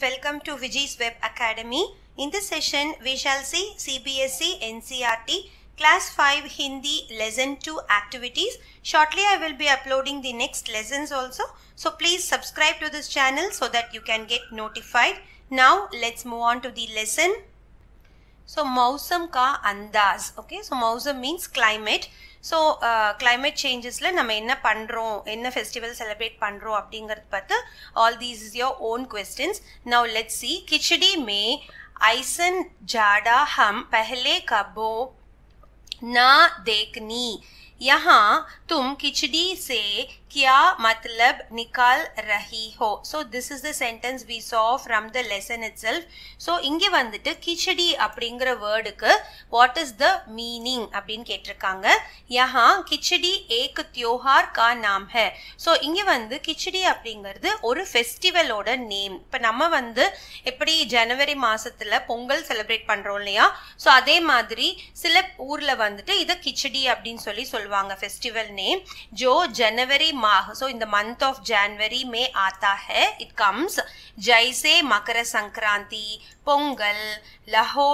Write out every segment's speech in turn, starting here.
Welcome to Vijay's Web Academy. In this session, we shall see CBSE NCRT Class 5 Hindi Lesson 2 activities. Shortly, I will be uploading the next lessons also. So, please subscribe to this channel so that you can get notified. Now, let's move on to the lesson. so मौसम का अंदाज okay so मौसम means climate so climate சேஞ்சஸில் நம்ம என்ன பண்ணுறோம் என்ன festival celebrate பண்ணுறோம் அப்படிங்கிறது பார்த்து all these is your own questions now let see khichdi மே ஐசன் ஜாடா ஹம் பஹலே கபோ ना देखनी यहाँ तुम किचड़ी से क्या मतलब निकाल रही हो so this is the sentence we saw from the lesson itself so இங்கே வந்துட்டு கிச்சடி அப்படிங்கிற வேர்டுக்கு வாட் இஸ் த மீனிங் அப்படின்னு கேட்டிருக்காங்க யஹா கிச்சடி ஏக் தியோஹார் கா நாம் ஹே ஸோ இங்கே வந்து கிச்சடி அப்படிங்கிறது ஒரு ஃபெஸ்டிவலோட நேம் இப்போ நம்ம வந்து எப்படி ஜனவரி மாதத்தில் பொங்கல் செலிப்ரேட் பண்ணுறோம் இல்லையா ஸோ அதே மாதிரி சில ஊரில் வந்துட்டு இதை கிச்சடி அப்படின்னு சொல்லி சொல்லுவோம் சொல்லுவாங்க ஃபெஸ்டிவல் நேம் ஜோ ஜனவரி माह सो இந்த द मंथ ऑफ जनवरी में आता है इट कम्स जैसे मकर संक्रांति பொங்கல் லஹோ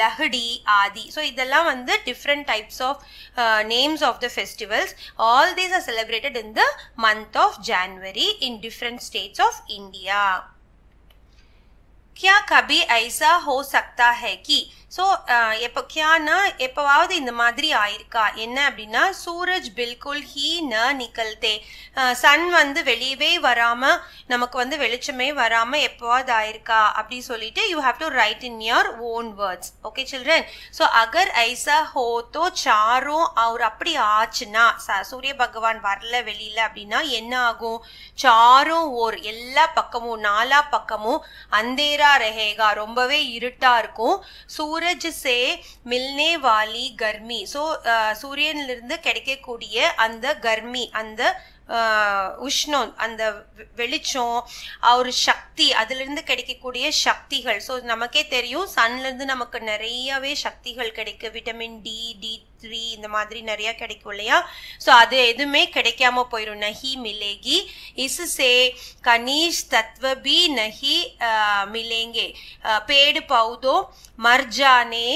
லஹடி ஆதி ஸோ இதெல்லாம் வந்து different types of names of the festivals all these are celebrated in the month of January in different states of India क्या कभी ऐसा हो सकता है कि ஸோ எப்போ கியானா எப்போவாவது இந்த மாதிரி ஆயிருக்கா என்ன அப்படின்னா சூரஜ் பில்குல் ஹீ ந நிகழ்த்தே சன் வந்து வெளியவே வராமல் நமக்கு வந்து வெளிச்சமே வராமல் எப்போவாவது ஆயிருக்கா அப்படி சொல்லிட்டு you have to write in your own words okay children so அகர் ஐசா ஹோத்தோ சாரும் அவர் அப்படி ஆச்சுன்னா சூரிய பகவான் வரல வெளியில் அப்படின்னா என்ன ஆகும் சாரும் ஓர் எல்லா பக்கமும் நாலா பக்கமும் அந்தேரா ரஹேகா ரொம்பவே இருட்டாக இருக்கும் சூரிய சூரஜ் சே மில்னே வாலி கர்மி ஸோ சூரியனிலிருந்து கிடைக்கக்கூடிய அந்த கர்மி அந்த உஷ்ணம் அந்த வெளிச்சம் ஒரு சக்தி அதுலேருந்து கிடைக்கக்கூடிய சக்திகள் ஸோ நமக்கே தெரியும் சன்லேருந்து நமக்கு நிறையவே சக்திகள் கிடைக்கும் விட்டமின் டி டி த்ரீ இந்த மாதிரி நிறையா கிடைக்கும் இல்லையா ஸோ அது எதுவுமே கிடைக்காம போயிடும் நஹி மிலேகி இசுசே கனிஷ் தத்வ பி நஹி மிலேங்கே பேடு பௌதோ மர்ஜானே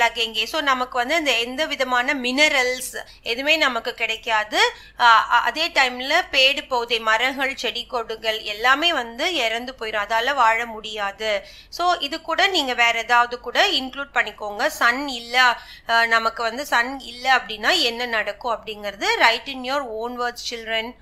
லகேங்கே ஸோ நமக்கு வந்து அந்த எந்த விதமான மினரல்ஸ் எதுவுமே நமக்கு கிடைக்காது அதே டைம் டைமில் பேடு போதை மரங்கள் செடி கொடுகள் எல்லாமே வந்து இறந்து போயிடும் அதால் வாழ முடியாது ஸோ இது கூட நீங்கள் வேறு ஏதாவது கூட இன்க்ளூட் பண்ணிக்கோங்க சன் இல்லை நமக்கு வந்து சன் இல்லை அப்படின்னா என்ன நடக்கும் அப்படிங்கிறது write in your own words children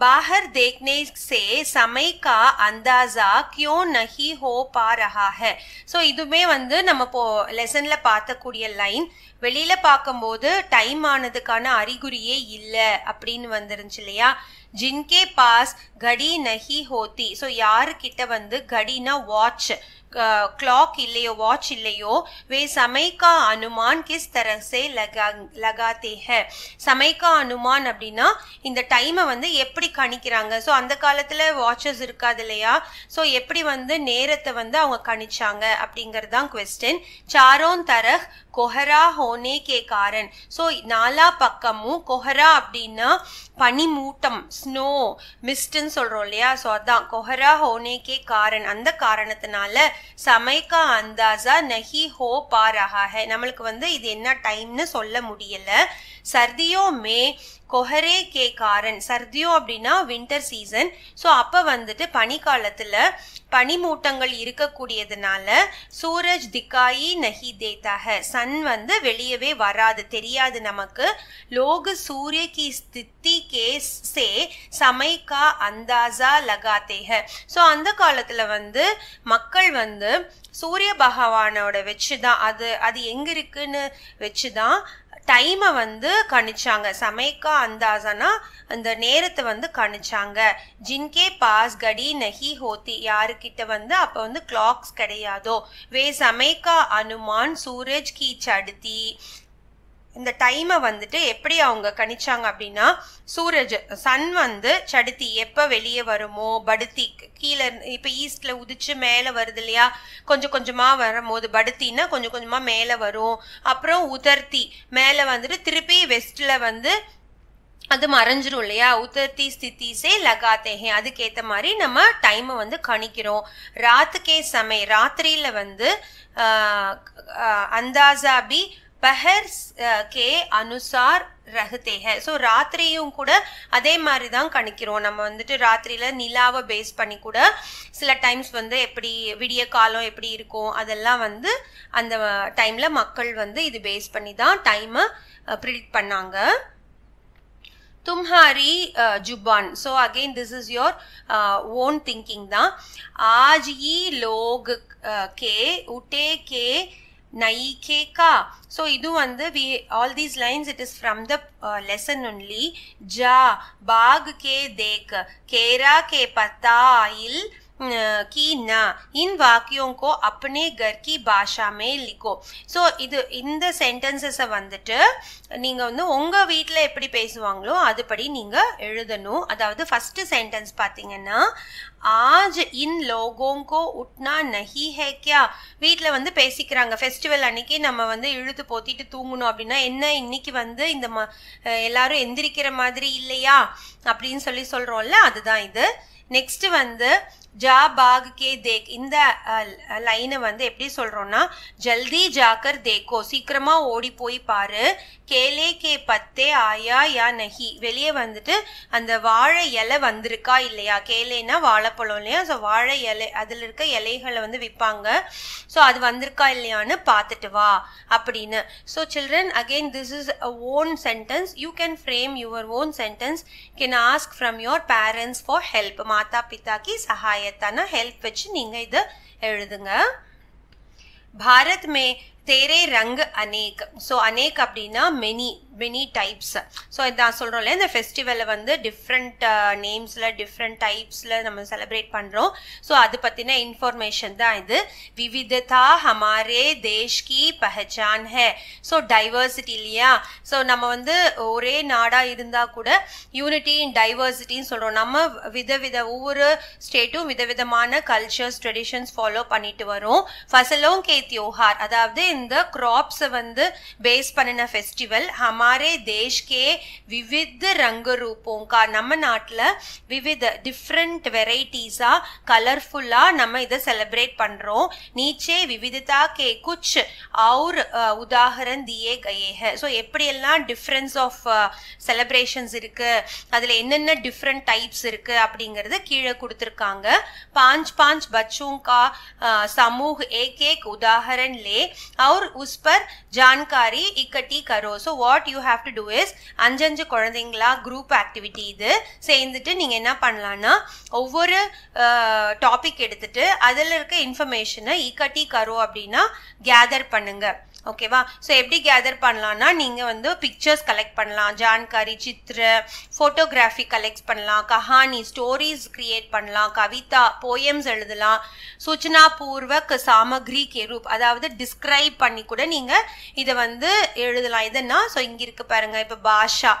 बाहर देखने से समय का अंदाजा क्यों नहीं हो पा रहा है ஸோ இதுவுமே வந்து நம்ம போ லெசனில் பார்த்தக்கூடிய லைன் வெளியில் பார்க்கும்போது டைம் ஆனதுக்கான அறிகுறியே இல்லை அப்படின்னு வந்துருந்துச்சு இல்லையா ஜின்கே பாஸ் கடி நஹி ஹோத்தி ஸோ யாருக்கிட்ட வந்து கடினா வாட்ச் கிளாக் இல்லையோ வாட்ச் இல்லையோ வே समय का अनुमान किस तरह से लगा लगाते हैं समय का அப்படின்னா இந்த டைமை வந்து எப்படி கணிக்கிறாங்க ஸோ அந்த காலத்தில் வாட்சஸ் இருக்காது இல்லையா ஸோ எப்படி வந்து நேரத்தை வந்து அவங்க கணிச்சாங்க அப்படிங்கிறது தான் கொஸ்டின் சாரோன் தரஹ் கொஹரா ஹோனே கே காரன் ஸோ நாலா பக்கமும் கொஹரா அப்படின்னா பனிமூட்டம் ஸ்னோ மிஸ்ட்ன்னு சொல்கிறோம் இல்லையா ஸோ அதான் கொஹரா ஹோனே கே காரன் அந்த காரணத்தினால சமைக்கா அந்தாசா நஹி ஹோ பா ரஹா ஹே நம்மளுக்கு வந்து இது என்ன டைம்னு சொல்ல முடியலை சர்தியோ மே கொஹரே கே காரன் சர்தியோ அப்படின்னா வின்டர் சீசன் ஸோ அப்போ வந்துட்டு பனிக்காலத்தில் பனிமூட்டங்கள் இருக்கக்கூடியதுனால சூரஜ் திக்காயி நஹி தேதாக சன் வந்து வெளியவே வராது தெரியாது நமக்கு லோக சூரிய கி ஸ்தித்தி கேஸே சே சமை அந்தாசா லகாத்தேக ஸோ அந்த காலத்தில் வந்து மக்கள் வந்து சூரிய பகவானோட வச்சு தான் அது அது எங்கே இருக்குன்னு வச்சு தான் டைமை வந்து கணிச்சாங்க சமைக்கா அந்தாசனா அந்த நேரத்தை வந்து கணிச்சாங்க ஜின்கே பாஸ் கடி நஹி ஹோத்தி யாருக்கிட்ட வந்து அப்போ வந்து கிளாக்ஸ் கிடையாதோ வே சமைக்கா அனுமான் சூரஜ் கி சடுத்தி இந்த டைமை வந்துட்டு எப்படி அவங்க கணிச்சாங்க அப்படின்னா சூரஜ் சன் வந்து சடுத்தி எப்போ வெளியே வருமோ படுத்தி கீழே இப்போ ஈஸ்டில் உதிச்சு மேலே வருது இல்லையா கொஞ்சம் கொஞ்சமாக வரும்போது படுத்தின்னா கொஞ்சம் கொஞ்சமாக மேலே வரும் அப்புறம் உதர்த்தி மேலே வந்துட்டு திருப்பி வெஸ்ட்டில் வந்து அது மறைஞ்சிரும் இல்லையா உத்தர்த்தி ஸ்தித்திசே லகாத்தேகே அதுக்கேற்ற மாதிரி நம்ம டைமை வந்து கணிக்கிறோம் ராத்துக்கே சமை ராத்திரியில் வந்து அந்தாசாபி பஹர் கே அனுசார் ரகுதேக ஸோ ராத்திரியும் கூட அதே மாதிரி தான் கணிக்கிறோம் நம்ம வந்துட்டு ராத்திரியில் நிலாவை பேஸ் பண்ணி கூட சில டைம்ஸ் வந்து எப்படி விடிய காலம் எப்படி இருக்கும் அதெல்லாம் வந்து அந்த டைமில் மக்கள் வந்து இது பேஸ் பண்ணி தான் டைமை ப்ரிடிக்ட் பண்ணாங்க தும்ஹாரி ஜுபான் so again this is your own thinking தான் ஆஜ் லோக் கே உட்டே கே நைகேகா ஸோ இது வந்து we all these lines it is from the lesson only ஜா பாக் கே தேக் கேரா கே பத்தா இல் की ना इन वाक्यों को अपने घर की भाषा में लिखो ஸோ இது இந்த சென்டென்சஸை வந்துட்டு நீங்கள் வந்து உங்கள் வீட்டில் எப்படி பேசுவாங்களோ அதுபடி நீங்கள் எழுதணும் அதாவது ஃபஸ்ட்டு சென்டென்ஸ் பார்த்தீங்கன்னா ஆஜ் இன் லோகோங்கோ உட்னா நஹி ஹேக்கியா வீட்டில் வந்து பேசிக்கிறாங்க ஃபெஸ்டிவல் அன்னைக்கு நம்ம வந்து இழுத்து போத்திட்டு தூங்கணும் அப்படின்னா என்ன இன்னைக்கு வந்து இந்த ம எல்லாரும் எந்திரிக்கிற மாதிரி இல்லையா அப்படின்னு சொல்லி சொல்கிறோம்ல அதுதான் இது நெக்ஸ்ட்டு வந்து ஜா பாக் கே தேக் இந்த லைனை வந்து எப்படி சொல்கிறோம்னா ஜல்தி ஜாக்கர் தேக்கோ சீக்கிரமாக ஓடி போய் பாரு கேலே கே பத்தே ஆயா யா நஹி வெளியே வந்துட்டு அந்த வாழை இலை வந்திருக்கா இல்லையா கேலேனா வாழைப்பழம் இல்லையா ஸோ வாழை இலை அதில் இருக்க இலைகளை வந்து விற்பாங்க ஸோ அது வந்திருக்கா இல்லையான்னு பார்த்துட்டு வா அப்படின்னு so children again this is a own sentence you can frame your own sentence can ask from your parents for help மாதா பித்தாக்கு கி ஆயத்தான ஹெல்ப் வச்சு நீங்கள் இதை எழுதுங்க பாரத் மே தேரே ரங் அனேக் ஸோ அனேக் அப்படின்னா மெனி மெனி டைப்ஸ் ஸோ இதான் சொல்கிறோம் இல்லையா இந்த ஃபெஸ்டிவலை வந்து டிஃப்ரெண்ட் நேம்ஸில் டிஃப்ரெண்ட் டைப்ஸில் நம்ம செலிப்ரேட் பண்ணுறோம் ஸோ அது பற்றின இன்ஃபர்மேஷன் தான் இது விவிததா ஹமாரே தேஷ் கி பஹச்சான் ஹே ஸோ டைவர்சிட்டி இல்லையா ஸோ நம்ம வந்து ஒரே நாடாக இருந்தால் கூட யூனிட்டி இன் டைவர்சிட்டின்னு சொல்கிறோம் நம்ம விதவித ஒவ்வொரு ஸ்டேட்டும் விதவிதமான கல்ச்சர்ஸ் ட்ரெடிஷன்ஸ் ஃபாலோ பண்ணிட்டு வரோம் ஃபசலோங் கே தியோஹார் அதாவது இந்த க்ராப்ஸை வந்து பேஸ் பண்ணின ஃபெஸ்டிவல் ஹமா हमारे देश के विविध रंग रूपों का நம்ம நாட்டில் விவித டிஃப்ரெண்ட் வெரைட்டிஸாக கலர்ஃபுல்லாக நம்ம இதை செலிப்ரேட் பண்ணுறோம் நீச்சே விவிதத்தா கே குச் அவுர் உதாகரன் தியே கயேக ஸோ எப்படியெல்லாம் டிஃப்ரென்ஸ் ஆஃப் செலிப்ரேஷன்ஸ் இருக்குது அதில் என்னென்ன டிஃப்ரெண்ட் டைப்ஸ் இருக்குது அப்படிங்கிறது கீழே கொடுத்துருக்காங்க பாஞ்ச் பாஞ்ச் பச்சோங்கா சமூக ஏக் ஏக் உதாகரன் லே அவர் உஸ் பர் ஜான்காரி இக்கட்டி கரோ so what you have to do is அஞ்சஞ்சு குழந்தைங்களா குரூப் ஆக்டிவிட்டி இது சேர்ந்துட்டு நீங்கள் என்ன பண்ணலான்னா ஒவ்வொரு டாபிக் எடுத்துட்டு அதில் இருக்க இன்ஃபர்மேஷனை இக்கட்டி கரோ அப்படின்னா கேதர் பண்ணுங்கள் ஓகேவா ஸோ எப்படி கேதர் பண்ணலான்னா நீங்கள் வந்து பிக்சர்ஸ் கலெக்ட் பண்ணலாம் ஜான்காரி சித்திர ஃபோட்டோகிராஃபி கலெக்ட் பண்ணலாம் கஹானி ஸ்டோரிஸ் கிரியேட் பண்ணலாம் கவிதா போயம்ஸ் எழுதலாம் சூச்சனா பூர்வக் சாமகிரி கெரூப் அதாவது டிஸ்கிரைப் பண்ணி கூட நீங்கள் இதை வந்து எழுதலாம் இதுனா ஸோ இங்கே இருக்கு பாருங்கள் இப்போ பாஷா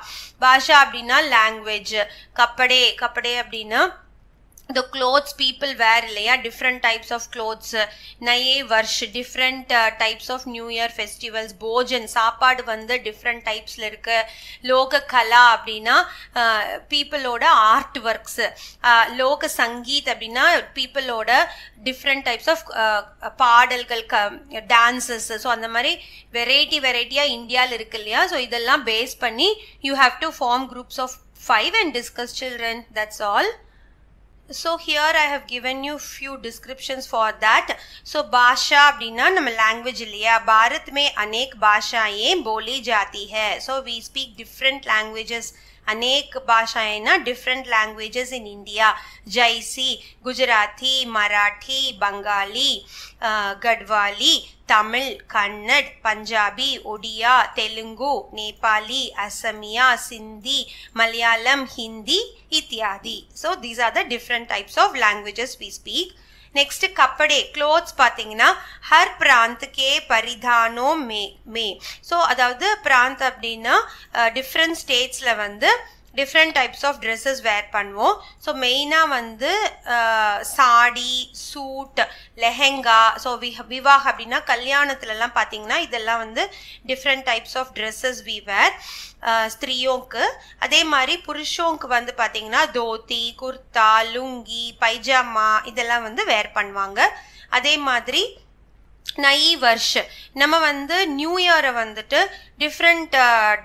பாஷா அப்படின்னா லாங்குவேஜ் கப்படே கப்படே அப்படின்னா the clothes people wear இல்லையா different types of clothes நயே வர்ஷ் different uh, types of new year festivals Bhojan சாப்பாடு வந்து different typesல இருக்கு லோக கலா அப்படின்னா பீப்புளோட ஆர்ட் ஒர்க்ஸ் லோக சங்கீத் அப்படின்னா பீப்புளோட டிஃப்ரெண்ட் டைப்ஸ் ஆஃப் பாடல்கள் க டான்சஸ் ஸோ அந்த மாதிரி வெரைட்டி வெரைட்டியாக இந்தியாவில் இருக்கு இல்லையா ஸோ இதெல்லாம் பேஸ் பண்ணி you have to form groups of five and discuss children that's all so here I have given you few descriptions for that so bhasha அப்படின்னா nam language liya bharat mein anek bhashaye boli jati hai so we speak different languages अनेक भाषाएं ना different languages in India जैसी गुजराती मराठी बंगाली गढ़वाली तमिल कन्नड़ पंजाबी ओडिया तेलुगु नेपाली असमिया सिंधी मलयालम हिंदी इत्यादि so these are the different types of languages we speak next கப்படே clothes பார்த்தீங்கன்னா ஹர் கே பரிதானோ மே மே ஸோ அதாவது பிராந்த் அப்படின்னா டிஃப்ரெண்ட் ஸ்டேட்ஸில் வந்து different types of dresses wear பண்ணுவோம் ஸோ மெயினாக வந்து sari suit lehenga so we விவாக் அப்படின்னா கல்யாணத்துலலாம் பார்த்தீங்கன்னா இதெல்லாம் வந்து different types of dresses we wear ஸ்திரீயோக்கு அதே மாதிரி புருஷோங்க்கு வந்து பார்த்தீங்கன்னா தோத்தி குர்த்தா லுங்கி பைஜாமா இதெல்லாம் வந்து வேர் பண்ணுவாங்க அதே மாதிரி நை வர்ஷ் நம்ம வந்து நியூ இயரை வந்துட்டு டிஃப்ரெண்ட்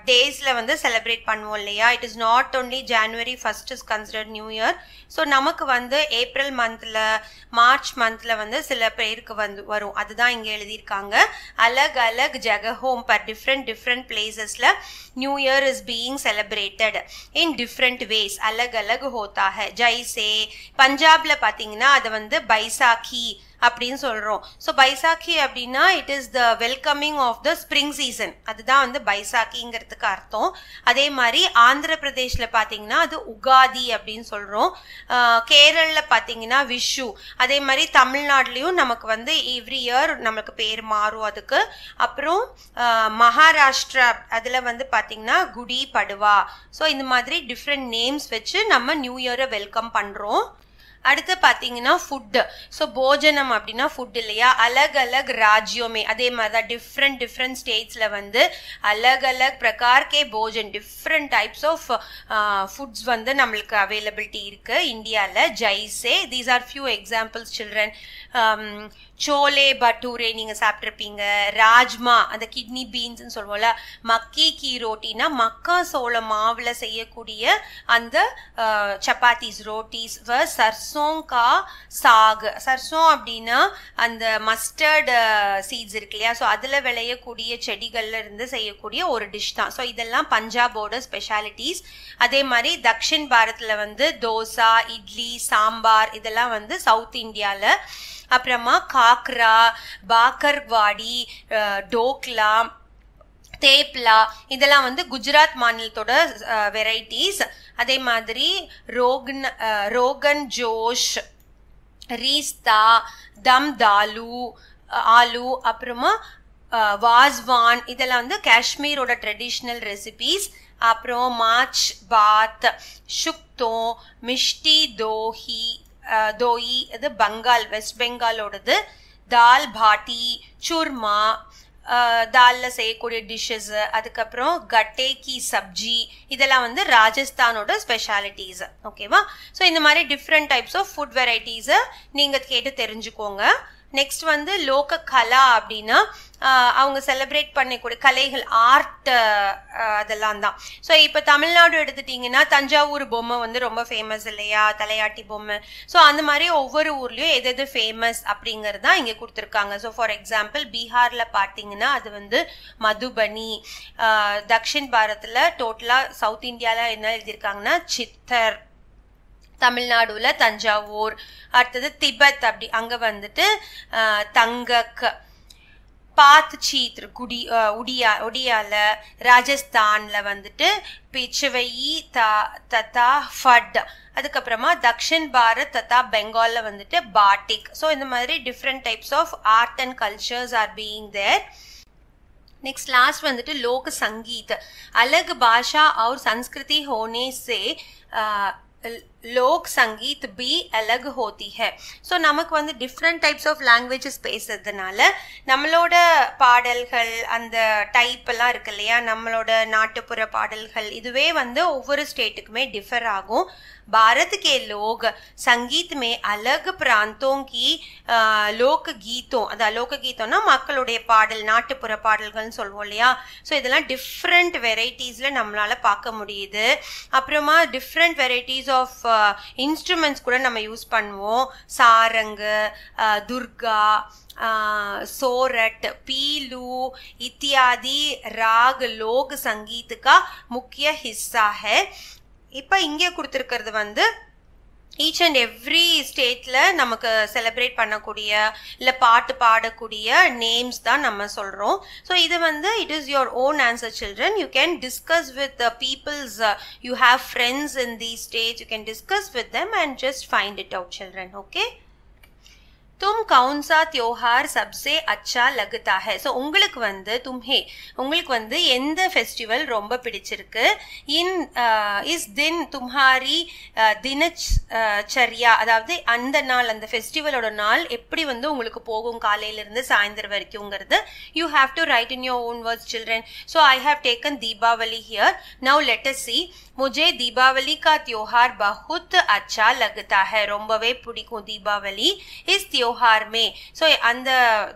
டேஸில் வந்து செலிப்ரேட் பண்ணுவோம் இல்லையா it is not only January first is considered new year so நமக்கு வந்து ஏப்ரல் மந்தில் மார்ச் மந்தில் வந்து சில பேருக்கு வந்து வரும் அதுதான் இங்கே எழுதியிருக்காங்க அலக் அலக் ஜெகஹோம் ஹோம் பர் டிஃப்ரெண்ட் டிஃப்ரெண்ட் பிளேசஸில் new year is being celebrated in different ways அலக் அலக் ஹோத்தாக ஜைசே பஞ்சாபில் பார்த்தீங்கன்னா அதை வந்து பைசாக்கி அப்படின்னு சொல்கிறோம் ஸோ பைசாக்கி அப்படின்னா it is the welcoming of the spring season அதுதான் வந்து பைசாக்கிங்கிறதுக்கு அர்த்தம் அதே மாதிரி ஆந்திர பிரதேஷில் பார்த்தீங்கன்னா அது உகாதி அப்படின்னு சொல்கிறோம் கேரளில் பார்த்தீங்கன்னா விஷு அதே மாதிரி தமிழ்நாட்லையும் நமக்கு வந்து எவ்ரி இயர் நமக்கு பேர் மாறும் அதுக்கு அப்புறம் மகாராஷ்டிரா அதில் வந்து பார்த்தீங்கன்னா குடி படுவா ஸோ இந்த மாதிரி டிஃப்ரெண்ட் நேம்ஸ் வச்சு நம்ம நியூ இயரை வெல்கம் பண்ணுறோம் அடுத்து பார்த்தீங்கன்னா ஃபுட்டு ஸோ போஜனம் அப்படின்னா ஃபுட் இல்லையா அலக் அலக் ராஜ்யோமே அதே மாதிரி தான் டிஃப்ரெண்ட் டிஃப்ரெண்ட் ஸ்டேட்ஸில் வந்து அலக் அலக் பிரகார்கே போஜன் டிஃப்ரெண்ட் டைப்ஸ் ஆஃப் ஃபுட்ஸ் வந்து நம்மளுக்கு அவைலபிலிட்டி இருக்குது இந்தியாவில் ஜைஸே these are few examples children chole பட்டூரே நீங்கள் சாப்பிட்ருப்பீங்க ராஜ்மா அந்த கிட்னி பீன்ஸ் சொல்லுவோம்ல மக்கி கீ ரோட்டினா மக்கா சோள மாவில் செய்யக்கூடிய அந்த சப்பாத்திஸ் ரோட்டிஸ் சர்சோங்கா கா சாகு சர்சோம் அப்படின்னா அந்த மஸ்டர்டு சீட்ஸ் இருக்கு இல்லையா ஸோ அதில் விளையக்கூடிய செடிகள்ல இருந்து செய்யக்கூடிய ஒரு டிஷ் தான் ஸோ இதெல்லாம் பஞ்சாபோட ஸ்பெஷாலிட்டிஸ் அதே மாதிரி தக்ஷின் பாரத்தில் வந்து தோசா இட்லி சாம்பார் இதெல்லாம் வந்து சவுத் இந்தியாவில் அப்புறமா கா காக்ரா பாக்கர்வாடி டோக்லா தேப்லா இதெல்லாம் வந்து குஜராத் மாநிலத்தோட வெரைட்டிஸ் அதே மாதிரி ரோகன் ரோகன் ஜோஷ் ரீஸ்தா தம் தாலு ஆலு அப்புறமா வாஸ்வான் இதெல்லாம் வந்து காஷ்மீரோட ட்ரெடிஷ்னல் ரெசிபீஸ் அப்புறம் மாச் பாத் சுக்தோ மிஷ்டி தோஹி தோயி இது பங்கால் வெஸ்ட் பெங்காலோடது தால் பாட்டி சுர்மா தாலில் செய்யக்கூடிய டிஷ்ஷஸ்ஸு அதுக்கப்புறம் கட்டே கி சப்ஜி இதெல்லாம் வந்து ராஜஸ்தானோட ஸ்பெஷாலிட்டிஸ் ஓகேவா ஸோ இந்த மாதிரி டிஃப்ரெண்ட் டைப்ஸ் ஆஃப் ஃபுட் வெரைட்டிஸை நீங்கள் கேட்டு தெரிஞ்சுக்கோங்க நெக்ஸ்ட் வந்து லோக கலா அப்படின்னா அவங்க செலிப்ரேட் பண்ணக்கூடிய கலைகள் ஆர்ட் அதெல்லாம் தான் ஸோ இப்போ தமிழ்நாடு எடுத்துட்டிங்கன்னா தஞ்சாவூர் பொம்மை வந்து ரொம்ப ஃபேமஸ் இல்லையா தலையாட்டி பொம்மை ஸோ அந்த மாதிரி ஒவ்வொரு ஊர்லேயும் எது எது ஃபேமஸ் அப்படிங்கிறது தான் இங்கே கொடுத்துருக்காங்க ஸோ ஃபார் எக்ஸாம்பிள் பீகாரில் பார்த்தீங்கன்னா அது வந்து மதுபனி தக்ஷின் பாரத்தில் டோட்டலாக சவுத் இந்தியாவில் என்ன எழுதியிருக்காங்கன்னா சித்தர் தமிழ்நாடுல தஞ்சாவூர் அடுத்தது திபெத் அப்படி அங்க வந்துட்டு பாத் பாத்சி குடி ஒடியா ஒடியால ராஜஸ்தான்ல வந்துட்டு பிச்சுவை தா ததா ஃபட் அதுக்கப்புறமா தக்ஷின் பாரத் ததா பெங்காலில் வந்துட்டு பாட்டிக் ஸோ இந்த மாதிரி different types of art and cultures are being there next last வந்துட்டு லோக சங்கீத் அலக் பாஷா அவர் சன்ஸ்கிருதி ஹோனே சே லோக் சங்கீத் பி அலக் ஹோதி ஹே ஸோ நமக்கு வந்து டிஃப்ரெண்ட் டைப்ஸ் ஆஃப் லாங்குவேஜஸ் பேசுறதுனால நம்மளோட பாடல்கள் அந்த டைப் எல்லாம் இருக்கு இல்லையா நம்மளோட நாட்டுப்புற பாடல்கள் இதுவே வந்து ஒவ்வொரு ஸ்டேட்டுக்குமே டிஃபர் ஆகும் भारत के लोग संगीत में अलग प्रांतों की லோக் கீதம் அதான் லோக கீதம்னா மக்களுடைய பாடல் நாட்டுப்புற பாடல்கள்னு சொல்லுவோம் இல்லையா ஸோ இதெல்லாம் டிஃப்ரெண்ட் வெரைட்டிஸில் நம்மளால் பார்க்க முடியுது அப்புறமா டிஃப்ரெண்ட் வெரைட்டிஸ் ஆஃப் இன்ஸ்ட்ருமெண்ட்ஸ் கூட நம்ம யூஸ் பண்ணுவோம் சாரங்கு துர்கா சோரட் பீலு இத்தியாதி ராகு லோக சங்கீத்துக்கா முக்கிய ஹிஸ்ஸாக இப்போ இங்கே கொடுத்துருக்கிறது வந்து ஈச் அண்ட் எவ்ரி ஸ்டேட்டில் நமக்கு செலிப்ரேட் பண்ணக்கூடிய இல்லை பாட்டு பாடக்கூடிய நேம்ஸ் தான் நம்ம சொல்கிறோம் ஸோ இது வந்து it is your own answer children you can discuss with peoples you have friends in the state you can discuss with them and just find it out children okay தும் கவுன்சா தியோஹார் சப்சே அச்சா லகுதா ஹே so உங்களுக்கு வந்து தும்ஹே உங்களுக்கு வந்து எந்த ஃபெஸ்டிவல் ரொம்ப பிடிச்சிருக்கு இன் இஸ் தின் தும்ஹாரி தினச்சரியா அதாவது அந்த நாள் அந்த ஃபெஸ்டிவலோட நாள் எப்படி வந்து உங்களுக்கு போகும் காலையிலிருந்து சாயந்தரம் வரைக்கும்ங்கிறது you have to write in your own words children so I have taken Deepavali here now let's see முஜே தீபாவளி கா தியோஹார் பஹுத் அச்சா லகுதா ஹே ரொம்பவே பிடிக்கும் தீபாவளி இஸ் தியோ தியோஹார்மே ஸோ அந்த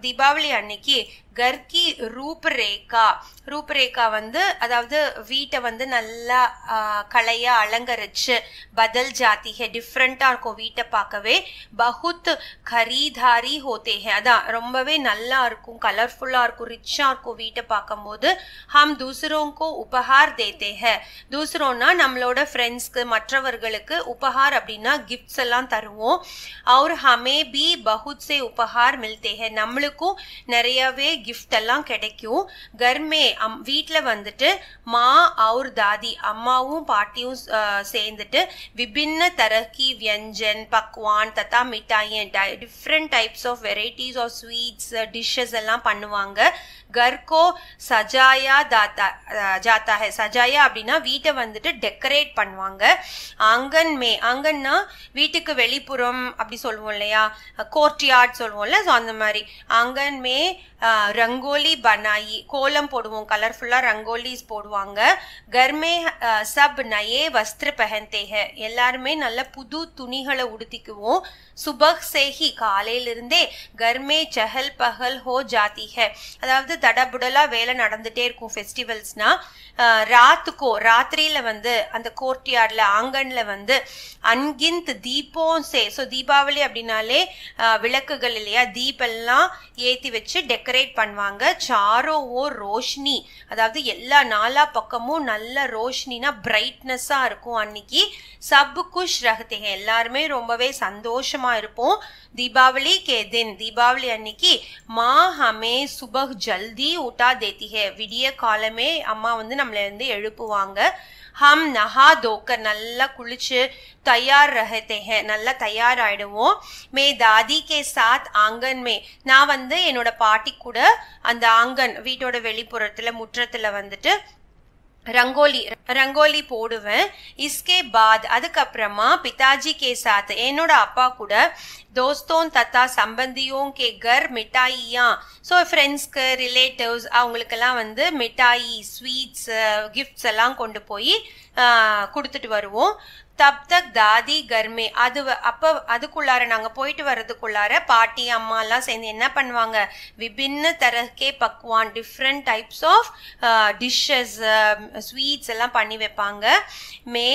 தீபாவளி அன்னைக்கு கர்கி ரூபரேகா ரூபரேகா வந்து அதாவது வீட்டை வந்து நல்லா கலையா அலங்கரிச்சு பதல் ஜாத்தி டிஃப்ரெண்டா இருக்கும் வீட்டை பார்க்கவே பகுத் கரிதாரி ஹோத்தே ஹே அதான் ரொம்பவே நல்லா இருக்கும் கலர்ஃபுல்லா இருக்கும் ரிச்சா இருக்கும் வீட்டை பார்க்கும்போது ஹம் தூசரோங்கோ உபஹார் தேத்தே ஹே தூசரோன்னா நம்மளோட ஃப்ரெண்ட்ஸ்க்கு மற்றவர்களுக்கு உபஹார் அப்படின்னா கிஃப்ட்ஸ் எல்லாம் தருவோம் அவர் ஹமே பி பகுத்சே உபஹார் மில்தே நம்மளுக்கும் நிறையவே கிஃப்ட் எல்லாம் கிடைக்கும் கர்மே அம் வீட்டில் வந்துட்டு மா அவர் தாதி அம்மாவும் பாட்டியும் சேர்ந்துட்டு விபின்ன தரக்கி வியஞ்சன் பக்வான் தத்தா மிட்டாயன் different types of varieties of sweets dishes எல்லாம் பண்ணுவாங்க கர்கோ சஜாயா தாத்தா दाता जाता சஜாயா அப்படின்னா வீட்டை வந்துட்டு டெக்கரேட் பண்ணுவாங்க அங்கன் மே அங்கன்னா வீட்டுக்கு வெளிப்புறம் அப்படி சொல்லுவோம் இல்லையா கோர்ட்யார்ட் சொல்லுவோம்ல ஸோ அந்த மாதிரி அங்கன் மே ரங்கோலி பனாயி கோலம் போடுவோம் கலர்ஃபுல்லாக ரங்கோலிஸ் போடுவாங்க கர்மே சப் நயே வஸ்திர பெஹந்தேக எல்லாருமே நல்ல புது துணிகளை உடுத்திக்குவோம் சுபக் சேஹி காலையிலிருந்தே கர்மே சஹல் பஹல் ஹோ ஜாத்திக அதாவது தடபுடலாக வேலை நடந்துகிட்டே இருக்கும் ஃபெஸ்டிவல்ஸ்னால் ராத்துக்கோ ராத்திரியில் வந்து அந்த கோர்ட்யார்டில் ஆங்கனில் வந்து அன்கிந்த் தீபம் சே ஸோ தீபாவளி அப்படின்னாலே விளக்குகள் இல்லையா தீபெல்லாம் ஏற்றி வச்சு டெக்கரேட் பண்ணுவாங்க சாரோ ஓ ரோஷினி அதாவது எல்லா நாலா பக்கமும் நல்ல ரோஷினா பிரைட்னஸ்ஸாக இருக்கும் அன்னைக்கு சப் குஷ் ரகத்தேங்க எல்லாருமே ரொம்பவே சந்தோஷமாக இருப்போம் दीपावली के दिन दीपावली அன்னைக்கு माँ हमें सुबह जल्दी उठा देती है விடிய காலமே அம்மா வந்து நம்மளை வந்து எழுப்புவாங்க ஹம் நஹா தோக்கர் நல்லா குளிச்சு தயார் ரகத்தே ஹே நல்லா தயாராகிடுவோம் மே தாதி கே சாத் ஆங்கன் மே நான் வந்து என்னோட பாட்டி கூட அந்த ஆங்கன் வீட்டோட வெளிப்புறத்தில் முற்றத்தில் வந்துட்டு ரங்கோலி ரங்கோலி போடுவேன் இஸ்கே பாத் அதுக்கப்புறமா பிதாஜி கே சாத் என்னோட அப்பா கூட தோஸ்தோன் தத்தா சம்பந்தியோம் கே கர் மிட்டாயியா ஸோ ஃப்ரெண்ட்ஸ்க்கு ரிலேட்டிவ்ஸ் அவங்களுக்கெல்லாம் வந்து மிட்டாயி ஸ்வீட்ஸு கிஃப்ட்ஸ் எல்லாம் கொண்டு போய் கொடுத்துட்டு வருவோம் தப் தக் தாதி கர்மே அது அப்போ அதுக்குள்ளார நாங்கள் போயிட்டு வர்றதுக்குள்ளார பாட்டி அம்மாலாம் சேர்ந்து என்ன பண்ணுவாங்க விபின்ன தரக்கே பக்குவான் different types of dishes sweets எல்லாம் பண்ணி வைப்பாங்க மே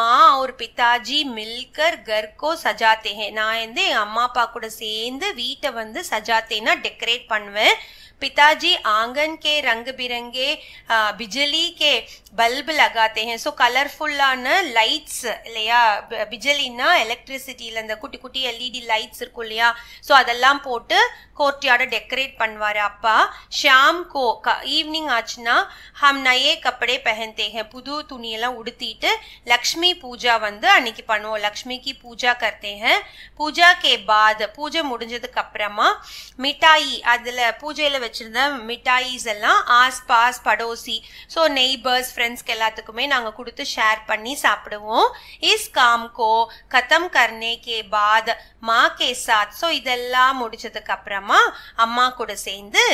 மா ஒரு பித்தாஜி மில்கர் கர்கோ சஜாத்தேஹே நான் வந்து எங்கள் அம்மா அப்பா கூட சேர்ந்து வீட்டை வந்து சஜாத்தேனா டெக்கரேட் பண்ணுவேன் पिताजी आंगन के रंग बिरंगे बिजली के பல்பு லகாத்தே ஹே ஸோ கலர்ஃபுல்லான லைட்ஸ் இல்லையா பிஜலின்னா எலக்ட்ரிசிட்டியில் இந்த குட்டி குட்டி எல்இடி லைட்ஸ் இருக்கும் இல்லையா ஸோ அதெல்லாம் போட்டு கோர்ட்யார்டை டெக்கரேட் பண்ணுவார் அப்பா ஷாம் கோ க ஈவினிங் ஆச்சுன்னா ஹம் நயே கப்படே பெஹந்தே ஹே புது துணியெல்லாம் உடுத்திட்டு லக்ஷ்மி பூஜா வந்து அன்னைக்கு பண்ணுவோம் லக்ஷ்மிக்கு பூஜா கர்த்தே ஹே பூஜா கே பாத் பூஜை முடிஞ்சதுக்கு அப்புறமா மிட்டாயி அதில் பூஜையில் வச்சிருந்த மிட்டாயிஸ் எல்லாம் ஆஸ் பாஸ் படோசி ஸோ நெய்பர்ஸ் ஃப்ரெண்ட்ஸ்க்கு எல்லாத்துக்குமே நாங்கள் கொடுத்து ஷேர் பண்ணி சாப்பிடுவோம் இஸ் காம்கோ கதம் கர்னே கே பாத் மா கே சாத் ஸோ இதெல்லாம் முடிச்சதுக்கு அப்புறமா அம்மா கூட சேர்ந்து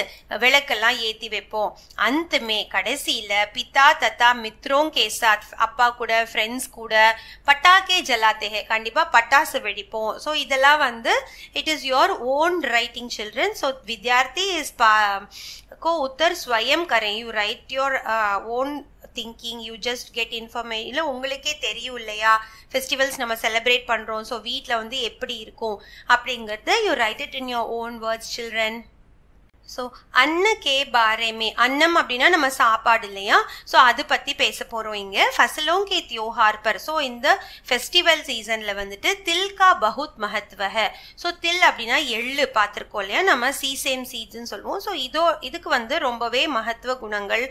விளக்கெல்லாம் ஏற்றி வைப்போம் அந்தமே கடைசியில் பித்தா தத்தா மித்ரோங் கே சாத் அப்பா கூட ஃப்ரெண்ட்ஸ் கூட பட்டாக்கே ஜலாத்தேகே கண்டிப்பாக பட்டாசு வெடிப்போம் ஸோ இதெல்லாம் வந்து it is your own writing children so வித்யார்த்தி இஸ் பா கோ um, உத்தர் swayam கரேன் you write your own thinking you just get inform இல்லை உங்களுக்கே தெரியும் இல்லையா ஃபெஸ்டிவல்ஸ் நம்ம செலிப்ரேட் பண்ணுறோம் ஸோ வீட்டில் வந்து எப்படி இருக்கும் அப்படிங்கிறது you write it in your own words children so அன்ன கே பாரேமே அன்னம் அப்படின்னா நம்ம சாப்பாடு இல்லையா ஸோ அதை பற்றி பேச போகிறோம் இங்கே ஃபசலோங் கே தியோஹார் பர் ஸோ இந்த ஃபெஸ்டிவல் சீசனில் வந்துட்டு தில்கா கா பகுத் மகத்துவக ஸோ தில் அப்படின்னா எள்ளு பார்த்துருக்கோம் இல்லையா நம்ம சீசேம் சீட்ஸ்ன்னு சொல்லுவோம் ஸோ இதோ இதுக்கு வந்து ரொம்பவே மகத்துவ குணங்கள்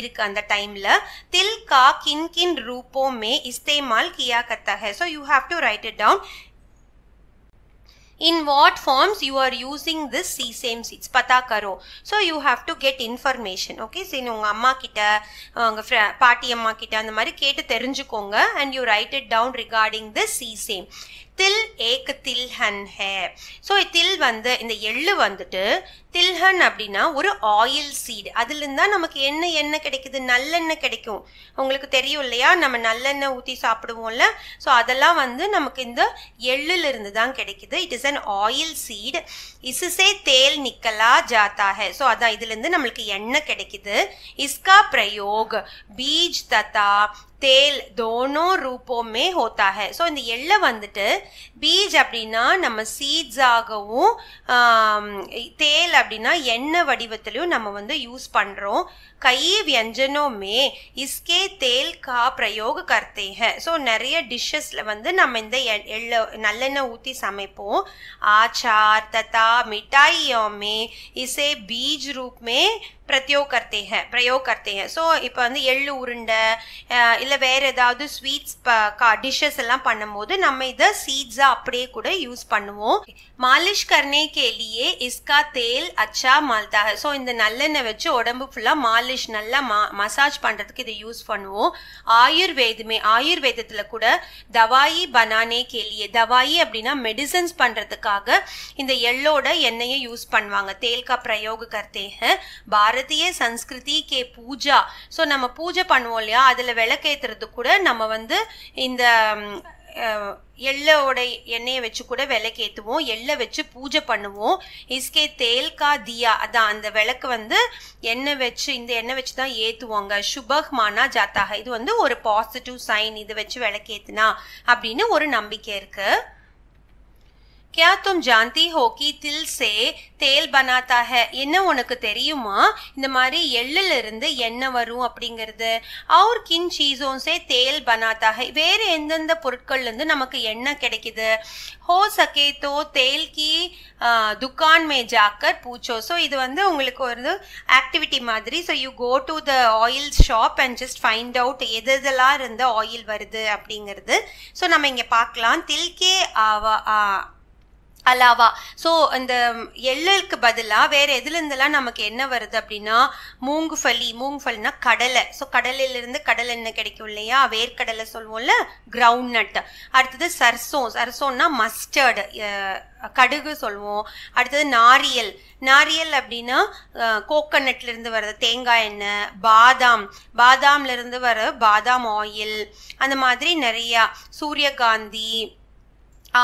இருக்குது அந்த டைமில் தில்கா கின் கின் ரூபோமே மே இஸ்தேமால் கியா கத்தக so you have to write it down in what forms you are using this sesame seeds பத்தா கரோ so you have to get information okay சரி உங்கள் அம்மா கிட்ட உங்கள் பாட்டி அம்மா கிட்ட அந்த மாதிரி கேட்டு தெரிஞ்சுக்கோங்க and you write it down regarding the sesame தில் ஏக்கு தில்ஹன் ஹே ஸோ தில் வந்து இந்த எள்ளு வந்துட்டு தில்ஹன் அப்படின்னா ஒரு ஆயில் சீடு அதுலேருந்து தான் நமக்கு என்ன எண்ணெய் கிடைக்குது நல்லெண்ணெய் கிடைக்கும் உங்களுக்கு தெரியும் இல்லையா நம்ம நல்லெண்ணெய் ஊற்றி சாப்பிடுவோம்ல ஸோ அதெல்லாம் வந்து நமக்கு இந்த எள்ளுலேருந்து தான் கிடைக்குது it is an oil seed இசுசே தேல் நிக்கலா ஜாத்தா ஹே ஸோ அதான் இதுலேருந்து நம்மளுக்கு எண்ணெய் கிடைக்குது இஸ்கா பிரயோக் பீஜ் தத்தா தேல் தோனோ ரூபோமே ஹோத்தாக ஸோ இந்த எள்ளை வந்துட்டு பீஜ் அப்படின்னா நம்ம சீட்ஸாகவும் தேல் அப்படின்னா எண்ணெய் வடிவத்திலையும் நம்ம வந்து யூஸ் பண்ணுறோம் கை வியஞ்சனோமே இஸ்கே தேல் கா பிரயோக கர்த்தேக ஸோ நிறைய டிஷ்ஷஸில் வந்து நம்ம இந்த எள்ள நல்லெண்ணெய் ஊற்றி சமைப்போம் ஆச்சார் தத்தா மிட்டாயோமே இசே பீஜ் ரூப்மே பிரத்யோக கர்த்தேக பிரயோக கர்த்தேக ஸோ இப்போ வந்து எள்ளு உருண்டை இல்லை வேறு ஏதாவது ஸ்வீட்ஸ் டிஷ்ஷஸ் எல்லாம் பண்ணும்போது நம்ம இதை சீட்ஸாக அப்படியே கூட யூஸ் பண்ணுவோம் மாலிஷ் கர்னே கேலியே இஸ்கா தேல் அச்சா மால்தா ஸோ இந்த நல்லெண்ணெய் வச்சு உடம்பு ஃபுல்லாக மாலிஷ் நல்லா மா மசாஜ் பண்ணுறதுக்கு இதை யூஸ் பண்ணுவோம் ஆயுர்வேதமே ஆயுர்வேதத்தில் கூட தவாயி பனானே கேலியே தவாயி அப்படின்னா மெடிசன்ஸ் பண்ணுறதுக்காக இந்த எள்ளோட எண்ணெயை யூஸ் பண்ணுவாங்க தேல்கா பிரயோக கர்த்தே பாரதிய சன்ஸ்கிருதி கே பூஜா ஸோ நம்ம பூஜை பண்ணுவோம் இல்லையா அதில் விளக்கேற்றுறது கூட நம்ம வந்து இந்த எள்ளோட எண்ணெயை வச்சு கூட விளக்கேற்றுவோம் எள்ளை வச்சு பூஜை பண்ணுவோம் இஸ்கே தேல்கா தியா அதான் அந்த விளக்கு வந்து எண்ணெய் வச்சு இந்த எண்ணெய் வச்சு தான் ஏற்றுவாங்க சுபஹ் மானா ஜாத்தாக இது வந்து ஒரு பாசிட்டிவ் சைன் இது வச்சு விளக்கேற்றுனா அப்படின்னு ஒரு நம்பிக்கை இருக்குது क्या तुम जानती हो தில் சே தேல் பனாத்தாக என்ன உனக்கு தெரியுமா இந்த மாதிரி எள்ளில் இருந்து எண்ணெய் வரும் அப்படிங்கிறது அவர் கின் சீசோன் சே தேல் பனாத்தாக வேறு எந்தெந்த பொருட்கள்லேருந்து நமக்கு எண்ணெய் கிடைக்குது ஹோ சகேத்தோ தோ தேல் கி துக்கான் மே ஜாக்கர் பூச்சோ ஸோ இது வந்து உங்களுக்கு ஒரு ஆக்டிவிட்டி மாதிரி so you go to the oil shop and just find out எது இதெல்லாம் இருந்து ஆயில் வருது அப்படிங்கிறது ஸோ நம்ம இங்கே பார்க்கலாம் தில்கே ஆவா அலாவா ஸோ அந்த எள்ளுக்கு பதிலாக வேற எதுலேருந்தெல்லாம் நமக்கு என்ன வருது அப்படின்னா மூங்குஃபலி மூங்குஃபலினா கடலை ஸோ கடலையிலிருந்து கடலை என்ன கிடைக்கும் இல்லையா வேர்க்கடலை சொல்லுவோம்ல கிரவுண்ட் நட் அடுத்தது சர்சோம் சர்சோம்னா மஸ்டர்டு கடுகு சொல்லுவோம் அடுத்தது நாரியல் நாரியல் அப்படின்னா கோக்கனட்லேருந்து வர்றது தேங்காய் எண்ணெய் பாதாம் பாதாம்லேருந்து வர பாதாம் ஆயில் அந்த மாதிரி நிறையா சூரியகாந்தி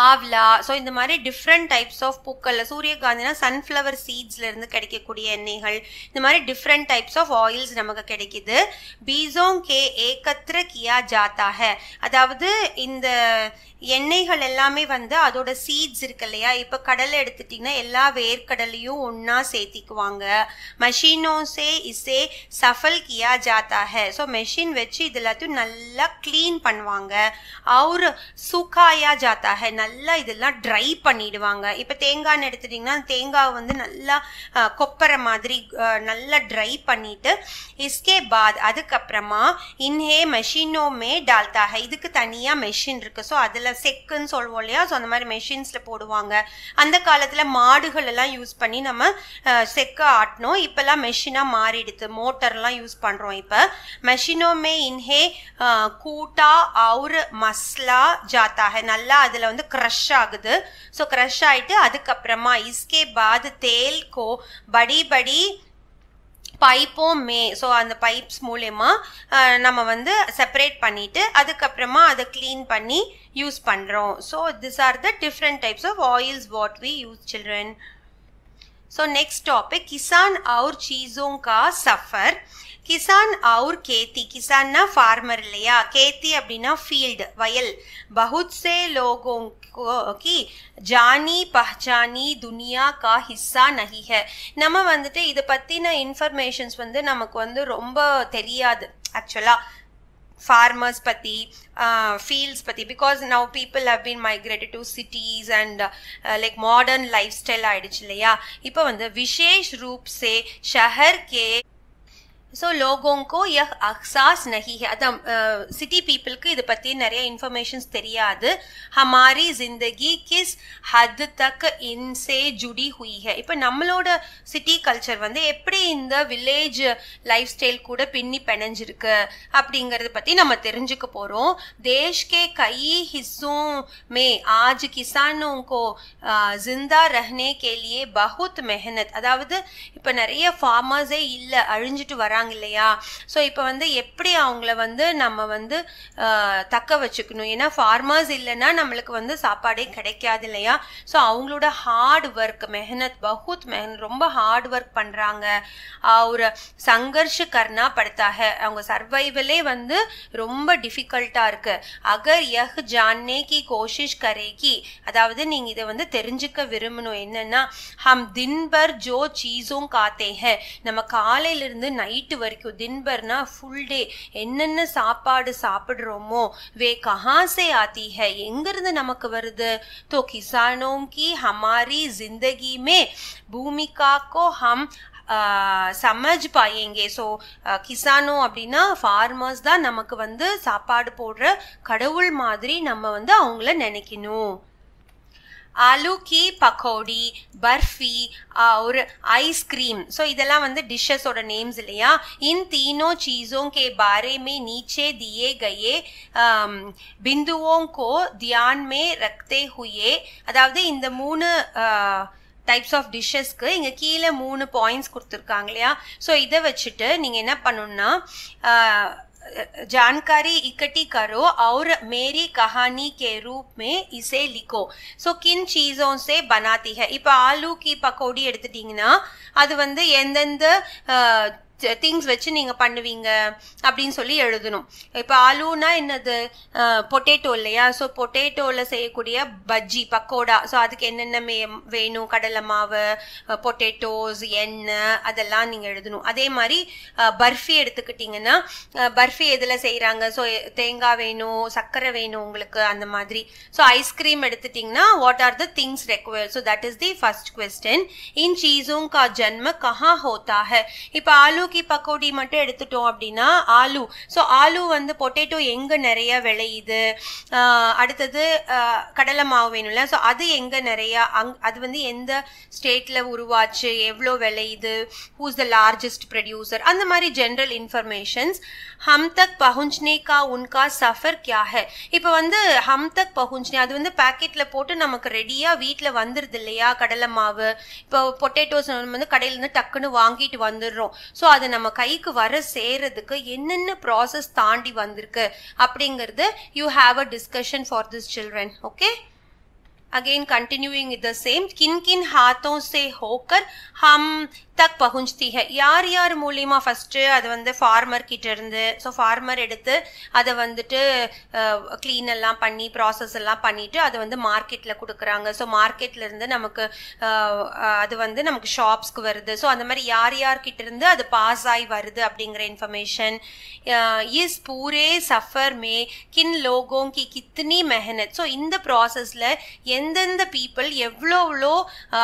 ஆவ்லா ஸோ இந்த மாதிரி டிஃப்ரெண்ட் டைப்ஸ் ஆஃப் பூக்களில் சூரியகாந்தினா சன்ஃப்ளவர் சீட்ஸ்லேருந்து கிடைக்கக்கூடிய எண்ணெய்கள் இந்த மாதிரி டிஃப்ரெண்ட் டைப்ஸ் ஆஃப் ஆயில்ஸ் நமக்கு கிடைக்கிது பீசோங் கே ஏக்கத்திர கியா ஜாத்தாக அதாவது இந்த எண்ணெய்கள் எல்லாமே வந்து அதோட சீட்ஸ் இருக்கு இல்லையா இப்போ கடலை எடுத்துட்டிங்கன்னா எல்லா வேர்க்கடலையும் ஒன்றா சேர்த்திக்குவாங்க மஷினோசே இசே சஃபல் கியா ஜாத்தாக ஸோ மெஷின் வச்சு இது எல்லாத்தையும் நல்லா க்ளீன் பண்ணுவாங்க அவர் சுக்காயா ஜாத்தாக நல்லா இதெல்லாம் ட்ரை பண்ணிடுவாங்க இப்போ தேங்காய் எடுத்துட்டிங்கன்னா தேங்காய் வந்து நல்லா கொப்பரை மாதிரி நல்லா ட்ரை பண்ணிட்டு இஸ்கே பாத் அதுக்கப்புறமா இன்ஹே மெஷினோமே டால்தாக இதுக்கு தனியாக மெஷின் இருக்குது ஸோ அதில் செக்குன்னு சொல்லுவோம் இல்லையா ஸோ அந்த மாதிரி மெஷின்ஸில் போடுவாங்க அந்த காலத்தில் மாடுகள் எல்லாம் யூஸ் பண்ணி நம்ம செக்கு ஆட்டணும் இப்போல்லாம் மெஷினாக மாறிடுது மோட்டர்லாம் யூஸ் பண்ணுறோம் இப்போ மெஷினோமே இன்ஹே கூட்டா அவுர் மஸ்லா ஜாத்தாக நல்லா அதில் வந்து க்ரஷ் ஆகுது ஸோ க்ரஷ் ஆகிட்டு அதுக்கப்புறமா இஸ்கே பாத் தேல் கோ படி படி பைப்போ மே ஸோ அந்த பைப்ஸ் மூலயமா நம்ம வந்து செப்பரேட் பண்ணிவிட்டு அதுக்கப்புறமா அதை க்ளீன் பண்ணி யூஸ் பண்ணுறோம் so this are the different types of oils what we use children so next topic கிசான் அவுர் चीज़ों का सफ़र கிசான் அவுர் கேத்தி கிசான்னா ஃபார்மர் இல்லையா கேத்தி அப்படின்னா ஃபீல்டு வயல் பகுத் சே லோகோं கி ஜானி பஹ்ஜானி துனியா கா ஹிஸ்ஸா நஹிஹ நம்ம வந்துட்டு இதை பற்றின இன்ஃபர்மேஷன்ஸ் வந்து நமக்கு வந்து ரொம்ப தெரியாது ஆக்சுவலாக farmers pati uh, fields pati because now people have been migrated to cities and uh, uh, like modern lifestyle ஆயிடுச்சு ipo இப்போ vishesh roop se shahar ke so லோகோங்கோ யஹ் அஹ்சாஸ் நஹி ஹே அதான் சிட்டி பீப்புளுக்கு இதை பற்றி நிறைய இன்ஃபர்மேஷன்ஸ் தெரியாது ஹமாரி ஜிந்தகி கிஸ் ஹத் தக் இன்சே ஜுடி ஹுய் ஹே இப்போ நம்மளோட சிட்டி கல்ச்சர் வந்து எப்படி இந்த வில்லேஜ் லைஃப் ஸ்டைல் கூட பின்னி பிணைஞ்சிருக்கு அப்படிங்கிறத பற்றி நம்ம தெரிஞ்சுக்க போகிறோம் தேஷ்கே கை ஹிஸ்ஸும் மே ஆஜ் கிசானோங்கோ ஜிந்தா ரஹ்னே கேலியே பகுத் மெஹனத் அதாவது இப்போ நிறைய ஃபார்மர்ஸே இல்லை அழிஞ்சிட்டு வர வராங்க இல்லையா ஸோ இப்போ வந்து எப்படி அவங்கள வந்து நம்ம வந்து தக்க வச்சுக்கணும் ஏன்னா ஃபார்மர்ஸ் இல்லைன்னா நம்மளுக்கு வந்து சாப்பாடே கிடைக்காது இல்லையா ஸோ அவங்களோட ஹார்ட் ஒர்க் மெஹனத் பகுத் மெஹனத் ரொம்ப ஹார்ட் ஒர்க் பண்ணுறாங்க ஒரு சங்கர்ஷ கர்ணா படுத்தாக அவங்க சர்வைவலே வந்து ரொம்ப டிஃபிகல்ட்டாக இருக்குது அகர் யஹ் ஜான்னே கி கோஷிஷ் கரேகி அதாவது நீங்கள் இதை வந்து தெரிஞ்சுக்க விரும்பணும் என்னன்னா ஹம் தின்பர் ஜோ சீஸும் காத்தேக நம்ம காலையிலிருந்து நைட் நைட்டு வரைக்கும் தின்பர்னா ஃபுல் டே என்னென்ன சாப்பாடு சாப்பிட்றோமோ வே கஹாசே சே ஆத்தி ஹை எங்கிருந்து நமக்கு வருது தோ கி ஹமாரி ஜிந்தகிமே பூமிக்காக்கோ ஹம் சமஜ் பாயேங்கே ஸோ கிசானோ அப்படின்னா ஃபார்மர்ஸ் தான் நமக்கு வந்து சாப்பாடு போடுற கடவுள் மாதிரி நம்ம வந்து அவங்கள நினைக்கணும் ஆலு கி பக்கோடி பர்ஃபி ஒரு ஐஸ்கிரீம் ஸோ இதெல்லாம் வந்து டிஷ்ஷஸோட நேம்ஸ் இல்லையா இன் தீனோ சீஸோ கே பாரே மே நீச்சே தியே கயே பிந்துவோங்கோ கோ தியான் மே ரக்தே ஹுயே அதாவது இந்த மூணு டைப்ஸ் ஆஃப் டிஷ்ஷஸ்க்கு இங்கே கீழே மூணு பாயிண்ட்ஸ் கொடுத்துருக்காங்க இல்லையா ஸோ இதை வச்சுட்டு நீங்கள் என்ன பண்ணணுன்னா जानकारी इकट्ठी करो और मेरी कहानी के रूप में इसे लिखो सो किन चीज़ों से बनाती है இப்போ ஆலு கி பக்கோடி எடுத்துட்டிங்கன்னா அது திங்ஸ் வச்சு நீங்கள் பண்ணுவீங்க அப்படின்னு சொல்லி எழுதணும் இப்போ ஆலுனா என்னது பொட்டேட்டோ இல்லையா ஸோ பொட்டேட்டோவில் செய்யக்கூடிய பஜ்ஜி பக்கோடா ஸோ அதுக்கு என்னென்ன மே வேணும் கடலை மாவு பொட்டேட்டோஸ் எண்ணெய் அதெல்லாம் நீங்கள் எழுதணும் அதே மாதிரி பர்ஃபி எடுத்துக்கிட்டிங்கன்னா பர்ஃபி எதில் செய்கிறாங்க ஸோ தேங்காய் வேணும் சர்க்கரை வேணும் உங்களுக்கு அந்த மாதிரி ஸோ ஐஸ்கிரீம் எடுத்துட்டிங்கன்னா what are the things required so that is the first question இன் சீஸும் கா ஜன்ம கஹா ஹோத்தாக இப்போ ஆலு ஆலூ பக்கோடி மட்டும் எடுத்துட்டோம் அப்படின்னா ஆலு ஸோ ஆலு வந்து பொட்டேட்டோ எங்கே நிறைய விளையுது அடுத்தது கடலை மாவு வேணும்ல ஸோ அது எங்கே நிறையா அங் அது வந்து எந்த ஸ்டேட்டில் உருவாச்சு எவ்வளோ விளையுது ஹூஸ் த லார்ஜஸ்ட் ப்ரொடியூசர் அந்த மாதிரி ஜென்ரல் இன்ஃபர்மேஷன்ஸ் ஹம் தக் பகுஞ்ச்னே கா உன்கா சஃபர் கியா ஹே இப்போ வந்து ஹம் தக் பகுஞ்ச்னே அது வந்து பேக்கெட்டில் போட்டு நமக்கு ரெடியாக வீட்டில் வந்துடுது இல்லையா கடலை மாவு இப்போ பொட்டேட்டோஸ் வந்து கடையிலேருந்து டக்குன்னு வாங்கிட்டு வந்துடுறோம் ஸோ அது நம்ம கைக்கு வர சேர்றதுக்கு என்னென்ன ப்ராசஸ் தாண்டி வந்திருக்கு அப்படிங்கிறது you have a discussion for this children okay again continuing the same கின் किन हाथों से होकर हम தக் पहुंचती யார் யார் மூலியமாக ஃபஸ்ட்டு அது வந்து ஃபார்மர் கிட்டேருந்து ஸோ ஃபார்மர் எடுத்து அதை வந்துட்டு க்ளீன் எல்லாம் பண்ணி ப்ராசஸ் எல்லாம் பண்ணிவிட்டு அதை வந்து மார்க்கெட்டில் கொடுக்குறாங்க ஸோ இருந்து நமக்கு அது வந்து நமக்கு ஷாப்ஸ்க்கு வருது ஸோ அந்த மாதிரி யார் இருந்து அது பாஸ் ஆகி வருது அப்படிங்கிற இன்ஃபர்மேஷன் இஸ் பூரே சஃபர் மே கின் லோகோங் கி கித்னி மெஹனத் ஸோ இந்த ப்ராசஸில் எந்தெந்த பீப்புள் எவ்வளோ எவ்வளோ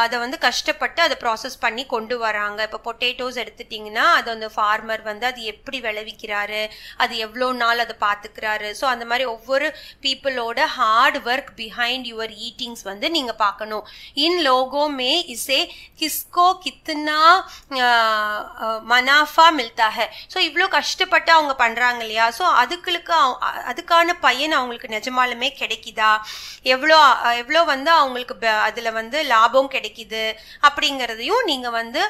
அதை வந்து கஷ்டப்பட்டு அதை ப்ராசஸ் பண்ணி கொண்டு வராங்க பண்ணுறாங்க இப்போ பொட்டேட்டோஸ் எடுத்துட்டிங்கன்னா அது அந்த ஃபார்மர் வந்து அது எப்படி விளைவிக்கிறாரு அது எவ்வளோ நாள் அதை பார்த்துக்கிறாரு ஸோ அந்த மாதிரி ஒவ்வொரு பீப்புளோட hard work behind your eatings வந்து நீங்கள் பார்க்கணும் இன் லோகோ மே இசே கிஸ்கோ கித்னா மனாஃபா மில்தாக ஸோ இவ்வளோ கஷ்டப்பட்டு அவங்க பண்ணுறாங்க இல்லையா ஸோ அதுக்களுக்கு அதுக்கான பையன் அவங்களுக்கு நிஜமாலுமே கிடைக்குதா எவ்வளோ எவ்வளோ வந்து அவங்களுக்கு அதில் வந்து லாபம் கிடைக்குது அப்படிங்கிறதையும் நீங்கள் வந்து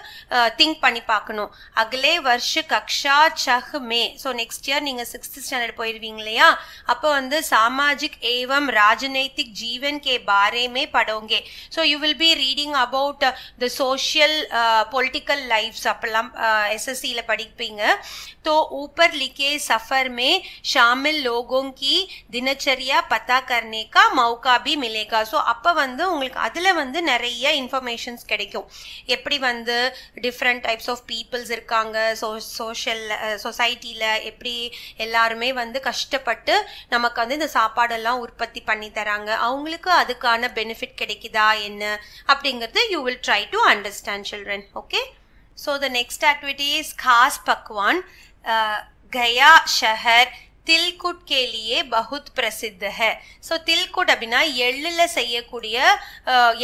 திங்க் பண்ணி பார்க்கணும் அகலே வருஷ கக்ஷா சஹ் மே ஸோ நெக்ஸ்ட் இயர் நீங்கள் சிக்ஸ்த் ஸ்டாண்டர்ட் போயிடுவீங்க இல்லையா அப்போ வந்து சாமாஜிக் ஏவம் ராஜநைத்திக் ஜீவன் கே பாரேமே படோங்கே so you will be reading about the social political lifes அப்பெல்லாம் எஸ்எஸ்சியில் படிப்பீங்க தோ ஊப்பர் லிக்கே சஃபர் மே ஷாமில் லோகோங் கி தினச்சரியா பத்தா करने மௌகா பி भी ஸோ அப்போ வந்து உங்களுக்கு அதில் வந்து நிறைய இன்ஃபர்மேஷன்ஸ் கிடைக்கும் எப்படி வந்து டிஃப்ரெண்ட் டைப்ஸ் ஆஃப் பீப்புள்ஸ் இருக்காங்க சோ சோஷியலில் சொசைட்டியில் எப்படி எல்லாருமே வந்து கஷ்டப்பட்டு நமக்கு வந்து இந்த சாப்பாடெல்லாம் உற்பத்தி பண்ணி தராங்க அவங்களுக்கு அதுக்கான பெனிஃபிட் கிடைக்குதா என்ன அப்படிங்கிறது you will try to understand children okay so the next activity is காஸ் பக்வான் கயா ஷஹர் தில்குட் கேலியே பகுத் பிரசித்த ஹே ஸோ தில்குட் அப்படின்னா எள்ளில் செய்யக்கூடிய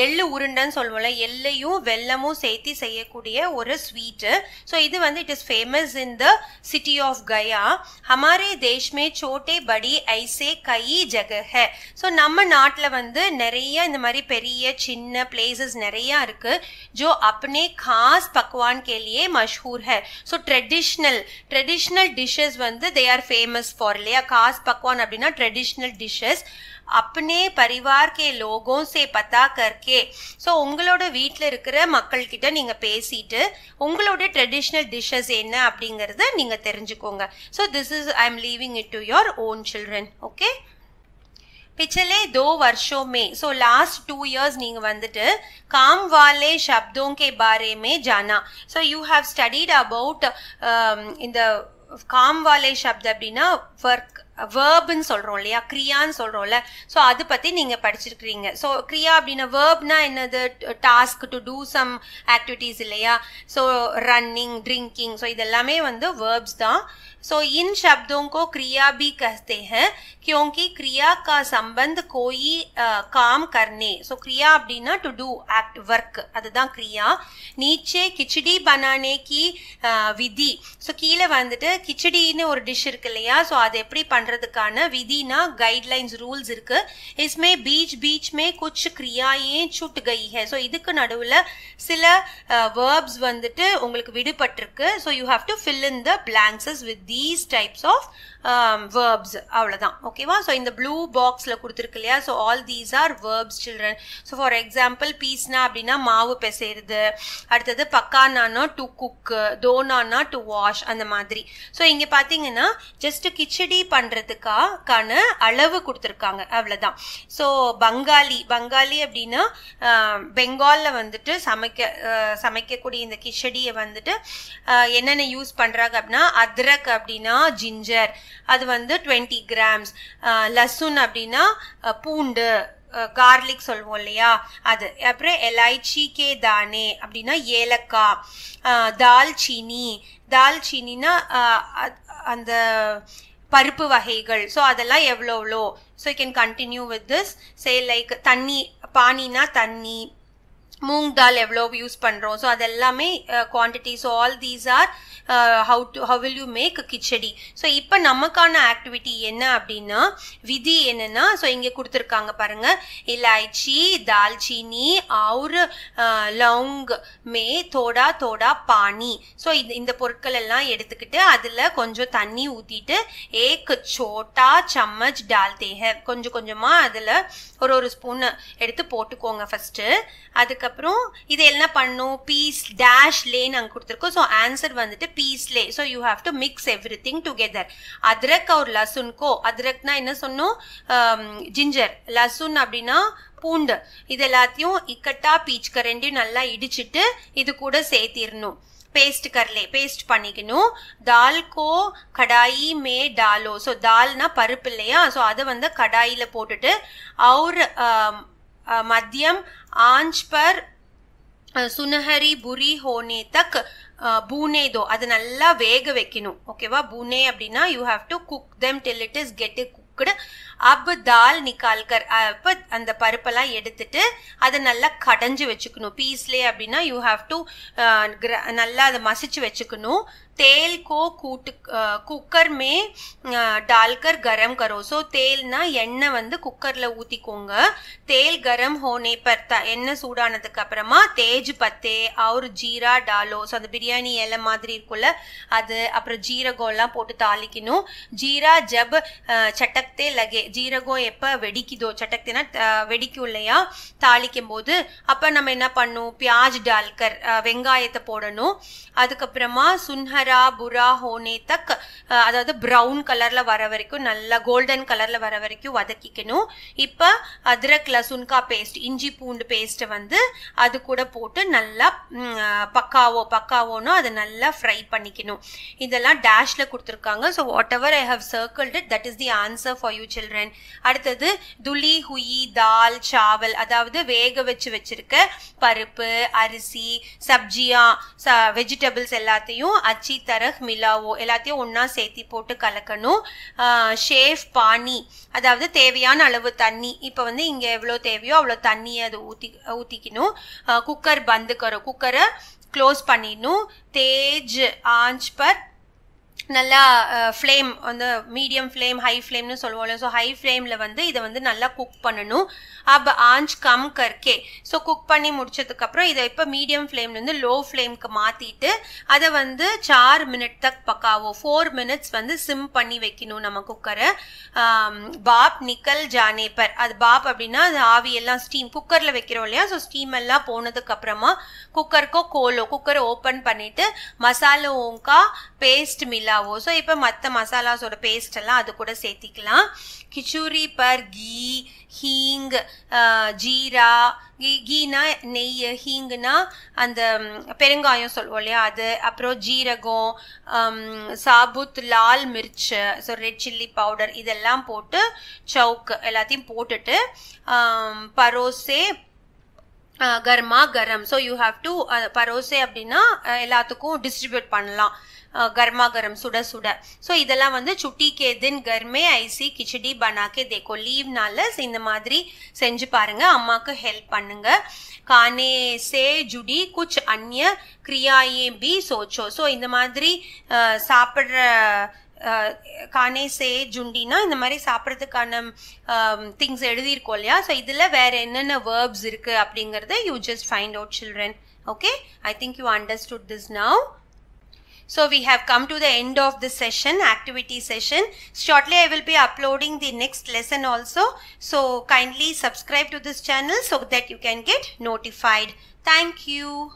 எள்ளு உருண்டைன்னு சொல்லுவோம்ல எள்ளையும் வெல்லமும் சேர்த்து செய்யக்கூடிய ஒரு ஸ்வீட்டு ஸோ இது வந்து it is famous in the city of Gaya ஹமாரே தேஷ்மே சோட்டே படி ஐசே கை ஜக ஹே ஸோ நம்ம நாட்டில் வந்து நிறைய இந்த மாதிரி பெரிய சின்ன பிளேசஸ் நிறையா இருக்குது ஜோ அப்னே காஸ் பக்வான் கேலியே மஷ்ஹூர் ஹே ஸோ ட்ரெடிஷ்னல் ட்ரெடிஷ்னல் டிஷ்ஷஸ் வந்து தே ஆர் ஃபேமஸ் ஃபார் और लिया खास पकवान அப்படின்னா ட்ரெடிஷ்னல் டிஷ்ஷஸ் அப்னே பரிவார் கே லோகோம் சே பத்தா கர்க்கே ஸோ உங்களோட வீட்டில் இருக்கிற மக்கள் கிட்ட நீங்கள் பேசிட்டு உங்களோட ட்ரெடிஷ்னல் டிஷ்ஷஸ் என்ன அப்படிங்கிறத நீங்கள் தெரிஞ்சுக்கோங்க so this is I am leaving it to your own children okay पिछले दो वर्षों में सो लास्ट टू நீங்கள் வந்துட்டு काम वाले शब्दों के बारे में जाना सो यू हैव स्टडीड காம்வாலே சப்த சப்த் அப்படின்னா ஒர்க் வேர்புன்னு சொல்கிறோம் இல்லையா கிரியான்னு சொல்கிறோம்ல ஸோ அதை பற்றி நீங்கள் படிச்சிருக்கிறீங்க ஸோ கிரியா அப்படின்னா வேர்ப்னா என்னது task to do some activities இல்லையா ஸோ ரன்னிங் ட்ரிங்கிங் ஸோ இதெல்லாமே வந்து வேர்ப்ஸ் தான் सो so, इन शब्दों को क्रिया भी कहते हैं क्योंकि क्रिया का संबंध कोई आ, काम करने सो so, क्रिया अब टू डू एक्ट वर्क क्रिया नीचे किचड़ी बनाने की विधि सो so, की वह किचड़ी और डिश्लिया सो अदी पड़ेदान विधिना गैडलेन्स रूल्स इसमें बीच बीच में कुछ क्रिया छूट गई है सो so, इत न वह विपट so you have to fill in the blanks with these types of verbs அவ்வளோதான் ஓகேவா ஸோ இந்த ப்ளூ பாக்ஸில் கொடுத்துருக்கு இல்லையா so all these are verbs children so for example பீஸ்னா அப்படின்னா மாவு பிசைறது அடுத்தது பக்கானானா டு குக்கு தோனானா டு வாஷ் அந்த மாதிரி ஸோ இங்கே பார்த்தீங்கன்னா ஜஸ்ட் கிச்சடி பண்ணுறதுக்கான அளவு கொடுத்துருக்காங்க அவ்வளோதான் ஸோ பங்காளி பங்காளி அப்படின்னா um, பெங்காலில் வந்துட்டு சமைக்க சமைக்கக்கூடிய இந்த கிச்சடியை வந்துட்டு என்னென்ன யூஸ் பண்ணுறாங்க அப்படின்னா அத்ரக் அப்படின்னா ஜிஞ்சர் அது வந்து டுவெண்ட்டி கிராம்ஸ் லசுன் அப்படின்னா பூண்டு கார்லிக் சொல்லுவோம் இல்லையா அது அப்புறம் எலாய்ச்சி கே தானே அப்படின்னா ஏலக்காய் தால்ச்சீனி தால்ச்சீனின்னா அந்த பருப்பு வகைகள் ஸோ அதெல்லாம் எவ்வளோ எவ்வளோ so you can continue with this say like தண்ணி பானினா தண்ணி மூங் தால் எவ்வளோ யூஸ் பண்ணுறோம் ஸோ அது எல்லாமே quantity so all these are how to how will you make khichdi so இப்போ நமக்கான ஆக்டிவிட்டி என்ன அப்படின்னா விதி என்னென்னா ஸோ இங்கே கொடுத்துருக்காங்க பாருங்கள் இலாய்ச்சி தால்ச்சீனி அவுர் uh, லவுங் மே தோடா தோடா பானி ஸோ இது இந்த பொருட்கள் எல்லாம் எடுத்துக்கிட்டு அதில் கொஞ்சம் தண்ணி ஊற்றிட்டு ஏக் சோட்டா சம்மச் டால் தேக கொஞ்சம் கொஞ்சமாக அதில் ஒரு ஒரு ஸ்பூன் எடுத்து போட்டுக்கோங்க ஃபஸ்ட்டு அதுக்கு அதுக்கப்புறம் இது என்ன பண்ணும் பீஸ் டேஷ் லேன்னு அங்கே கொடுத்துருக்கோம் ஸோ ஆன்சர் வந்துட்டு பீஸ் லே so you have to mix everything together அதிரக் அவர் லசுன்கோ அத்ரக்னா என்ன சொன்னோம் ஜிஞ்சர் லசுன் அப்படின்னா பூண்டு இது எல்லாத்தையும் இக்கட்டா பீச்க ரெண்டையும் நல்லா இடிச்சிட்டு இது கூட சேர்த்திடணும் பேஸ்ட் கரலே பேஸ்ட் பண்ணிக்கணும் தால் கோ கடாயி மே டாலோ ஸோ தால்னா பருப்பு இல்லையா ஸோ அதை வந்து கடாயில் போட்டுட்டு அவர் मध्यम आंच पर சுனஹரி புரி ஹோனே தக் பூனேதோ அது நல்லா வேக வைக்கணும் ஓகேவா பூனே அப்படின்னா you have to cook them till it is get cooked up தால் நிக்கால் கர் அப்போ அந்த பருப்பெல்லாம் எடுத்துட்டு அதை நல்லா கடைஞ்சி வச்சுக்கணும் பீஸ்லே அப்படின்னா யூ ஹாவ் டு நல்லா அதை மசிச்சு வச்சுக்கணும் தேல் கோ கூட்டு குக்கர் மே டால்கர் கரம் கரோ ஸோ தேல்னா எண்ணெய் வந்து குக்கரில் ஊற்றிக்கோங்க தேல் கரம் ஹோனே பர் த எண்ணெய் சூடானதுக்கு அப்புறமா தேஜ் பத்தே அவர் ஜீரா டாலோ ஸோ அந்த பிரியாணி இலை மாதிரி இருக்கும்ல அது அப்புறம் ஜீரகம்லாம் போட்டு தாளிக்கணும் ஜீரா ஜப் சட்டக்தே லகே ஜீரகம் எப்போ வெடிக்குதோ சட்டத்தினா வெடிக்கும் இல்லையா தாளிக்கும் போது அப்போ நம்ம என்ன பண்ணும் பியாஜ் டால்கர் வெங்காயத்தை போடணும் அதுக்கப்புறமா சுன்ஹரா புரா ஹோனே தக் அதாவது ப்ரௌன் கலரில் வர வரைக்கும் நல்லா கோல்டன் கலரில் வர வரைக்கும் வதக்கிக்கணும் இப்போ அதிரக் லசுன்கா பேஸ்ட் இஞ்சி பூண்டு பேஸ்ட்டை வந்து அது கூட போட்டு நல்லா பக்காவோ பக்காவோனோ அதை நல்லா ஃப்ரை பண்ணிக்கணும் இதெல்லாம் டேஷில் கொடுத்துருக்காங்க so whatever I have circled that is the answer for you children அடுத்தது துளி ஹுயி தால் சாவல் அதாவது வேக வச்சு வச்சிருக்க பருப்பு அரிசி சப்ஜியா வெஜிடபிள் வெஜிடபிள்ஸ் எல்லாத்தையும் அச்சி தரக் மிலாவோ எல்லாத்தையும் ஒன்றா சேர்த்தி போட்டு கலக்கணும் ஷேஃப் பானி அதாவது தேவையான அளவு தண்ணி இப்போ வந்து இங்கே எவ்வளோ தேவையோ அவ்வளோ தண்ணியை அது ஊற்றி ஊற்றிக்கணும் குக்கர் பந்துக்கிறோம் குக்கரை க்ளோஸ் பண்ணிடணும் தேஜ் ஆஞ்ச் பர் நல்லா ஃப்ளேம் வந்து மீடியம் ஃப்ளேம் ஹை ஃப்ளேம்னு சொல்லுவோம்ல ஸோ ஹை ஃப்ளேமில் வந்து இதை வந்து நல்லா குக் பண்ணணும் அப்போ ஆஞ்ச் கம் கற்கே ஸோ குக் பண்ணி முடிச்சதுக்கப்புறம் இதை இப்போ மீடியம் ஃப்ளேம்லேருந்து லோ ஃப்ளேம்க்கு மாற்றிட்டு அதை வந்து சார் மினிட் தக் பக்காவோ ஃபோர் மினிட்ஸ் வந்து சிம் பண்ணி வைக்கணும் நம்ம குக்கரை பாப் நிக்கல் ஜானேப்பர் அது பாப் அப்படின்னா அது ஆவியெல்லாம் ஸ்டீம் குக்கரில் வைக்கிறோம் இல்லையா ஸோ ஸ்டீம் எல்லாம் போனதுக்கப்புறமா குக்கருக்கோ கோலோ குக்கரை ஓப்பன் பண்ணிவிட்டு மசாலாவோங்கா பேஸ்ட் மில்லாவோ ஸோ இப்போ மற்ற மசாலாஸோட பேஸ்ட் எல்லாம் அது கூட சேர்த்திக்கலாம் கிச்சூரி பர் கீ ஹீங் ஜீரா கீனா நெய் ஹீங்குனா அந்த பெருங்காயம் சொல்லுவோம் இல்லையா அது அப்புறம் ஜீரகம் சாபுத் லால் மிர்ச் ஸோ ரெட் சில்லி பவுடர் இதெல்லாம் போட்டு சவுக்கு எல்லாத்தையும் போட்டுட்டு பரோசே கர்மா கரம் ஸோ யூ ஹாவ் டு பரோசே அப்படின்னா எல்லாத்துக்கும் டிஸ்ட்ரிபியூட் பண்ணலாம் கர்மாகரம் சுட சுட ஸோ இதெல்லாம் வந்து சுட்டி கே தின் கர்மே ஐசி கிச்சடி பனாக்கே தேக்கோ லீவ் நாள் இந்த மாதிரி செஞ்சு பாருங்க அம்மாவுக்கு ஹெல்ப் பண்ணுங்க கானே சே ஜுடி குச் அன்ய கிரியாயே பி சோச்சோ ஸோ இந்த மாதிரி சாப்பிட்ற கானே சே ஜுண்டினா இந்த மாதிரி சாப்பிட்றதுக்கான திங்ஸ் எழுதியிருக்கோம் இல்லையா ஸோ இதில் வேறு என்னென்ன வேர்ப்ஸ் இருக்குது அப்படிங்கிறத you just find out children okay I think you understood this now So we have come to the end of this session, activity session. Shortly I will be uploading the next lesson also. So kindly subscribe to this channel so that you can get notified. Thank you.